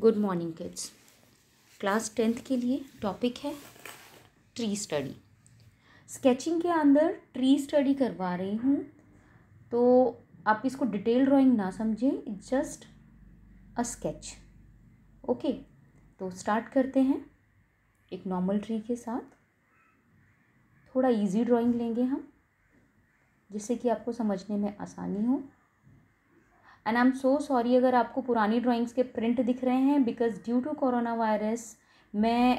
good morning kids class tenth के लिए topic है ट्री स्टडी स्केचिंग के अंदर ट्री स्टडी करवा रही हूँ तो आप इसको डिटेल ड्राइंग ना समझें जस्ट अ स्केच ओके तो स्टार्ट करते हैं एक नॉर्मल ट्री के साथ थोड़ा इजी ड्राइंग लेंगे हम जिससे कि आपको समझने में आसानी हो and I am so sorry अगर आपको पुरानी ड्राइंग्स के प्रिंट दिख रहे हैं because due to corona virus मैं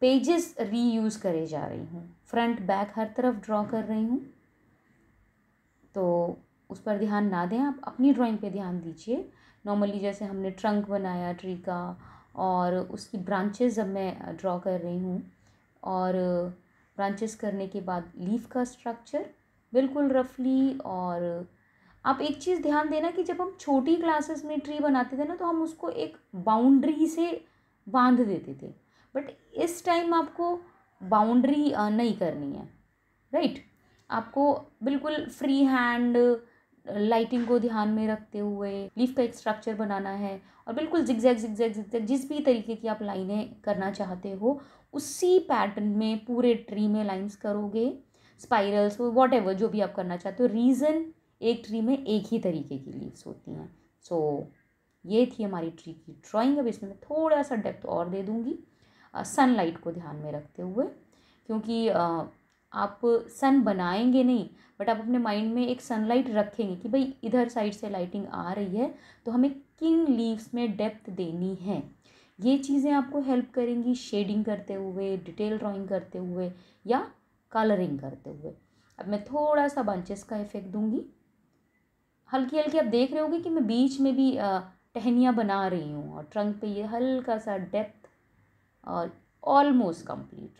पेजेस रीयूज़ करे जा रही हूँ फ्रंट बैक हर तरफ ड्रॉ कर रही हूँ तो उस पर ध्यान ना दें आप अपनी ड्राइंग पे ध्यान दीजिए नॉर्मली जैसे हमने ट्रंक बनाया ट्री का और उसकी ब्रांचेस अब मैं ड्रॉ कर रही हूँ और ब्रांचेस करने के बाद लीफ का स्ट्रक्चर बिल्कुल रफली और आप एक चीज़ ध्यान देना कि जब हम छोटी क्लासेस में ट्री बनाते थे ना तो हम उसको एक बाउंड्री से बांध देते थे बट इस टाइम आपको बाउंड्री नहीं करनी है राइट आपको बिल्कुल फ्री हैंड लाइटिंग को ध्यान में रखते हुए लीफ का एक स्ट्रक्चर बनाना है और बिल्कुल जिगजैग जिगजैग जिगजैग जिस भी तरीके की आप लाइनें करना चाहते हो उसी पैटर्न में पूरे ट्री में लाइंस करोगे स्पाइरल्स वॉट एवर जो भी आप करना चाहते हो रीज़न एक ट्री में एक ही तरीके की लीव्स होती हैं सो so, ये थी हमारी ट्री की ड्राइंग अब इसमें मैं थोड़ा सा डेप्थ और दे दूँगी सनलाइट को ध्यान में रखते हुए क्योंकि आप सन बनाएंगे नहीं बट आप अपने माइंड में एक सनलाइट रखेंगे कि भाई इधर साइड से लाइटिंग आ रही है तो हमें किन लीव्स में डेप्थ देनी है ये चीज़ें आपको हेल्प करेंगी शेडिंग करते हुए डिटेल ड्राइंग करते हुए या कलरिंग करते हुए अब मैं थोड़ा सा बंचेस का इफेक्ट दूंगी हल्की हल्की आप देख रहे होंगे कि मैं बीच में भी टहनियाँ बना रही हूँ और ट्रंक पे ये हल्का सा डेप्थ और ऑलमोस्ट कंप्लीट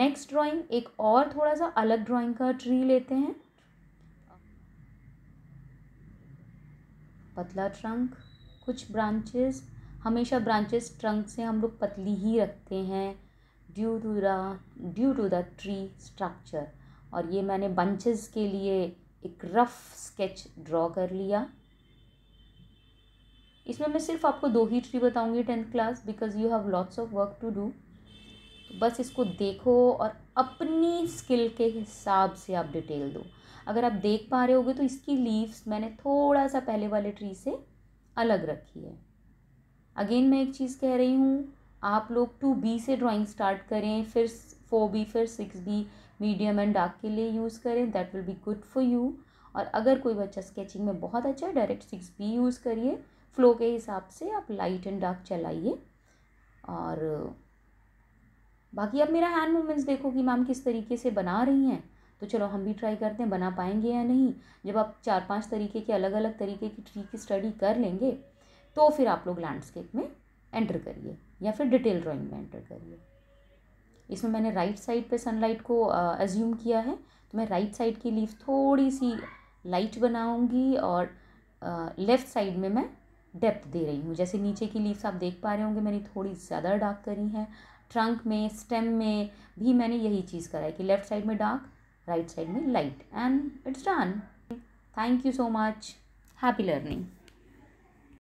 नेक्स्ट ड्राइंग एक और थोड़ा सा अलग ड्राइंग का ट्री लेते हैं पतला ट्रंक कुछ ब्रांचेस हमेशा ब्रांचेस ट्रंक से हम लोग पतली ही रखते हैं due to the due to the tree structure और ये मैंने बंचेस के लिए एक रफ स्केच ड्रॉ कर लिया इसमें मैं सिर्फ आपको दो ही ट्री बताऊंगी tenth class because you have lots of work to do बस इसको देखो और अपनी स्किल के हिसाब से आप डिटेल दो अगर आप देख पा रहे होगे तो इसकी लीव्स मैंने थोड़ा सा पहले वाले ट्री से अलग रखी है अगेन मैं एक चीज़ कह रही हूँ आप लोग टू बी से ड्राइंग स्टार्ट करें फिर फोर बी फिर six B medium and dark के लिए यूज़ करें that will be good for you और अगर कोई बच्चा स्केचिंग में बहुत अच्छा है डायरेक्ट सिक्स बी यूज़ करिए फ्लो के हिसाब से आप लाइट एंड डार्क चलाइए और बाकी आप मेरा हैंड मूवमेंट्स देखो कि मैम किस तरीके से बना रही हैं तो चलो हम भी ट्राई करते हैं बना पाएंगे या नहीं जब आप चार पांच तरीके के अलग अलग तरीके की ट्री की स्टडी कर लेंगे तो फिर आप लोग लैंडस्केप में एंटर करिए या फिर डिटेल ड्राइंग में एंटर करिए इसमें मैंने राइट साइड पे सनलाइट को एज्यूम किया है तो मैं राइट साइड की लीफ थोड़ी सी लाइट बनाऊँगी और लेफ़्ट साइड में मैं डेप्थ दे रही हूँ जैसे नीचे की लीव्स आप देख पा रहे होंगे मैंने थोड़ी ज़्यादा डार्क करी हैं ट्रंक में स्टेम में भी मैंने यही चीज़ करा है कि लेफ़्ट साइड में डार्क राइट साइड में light and it's done thank you so much happy learning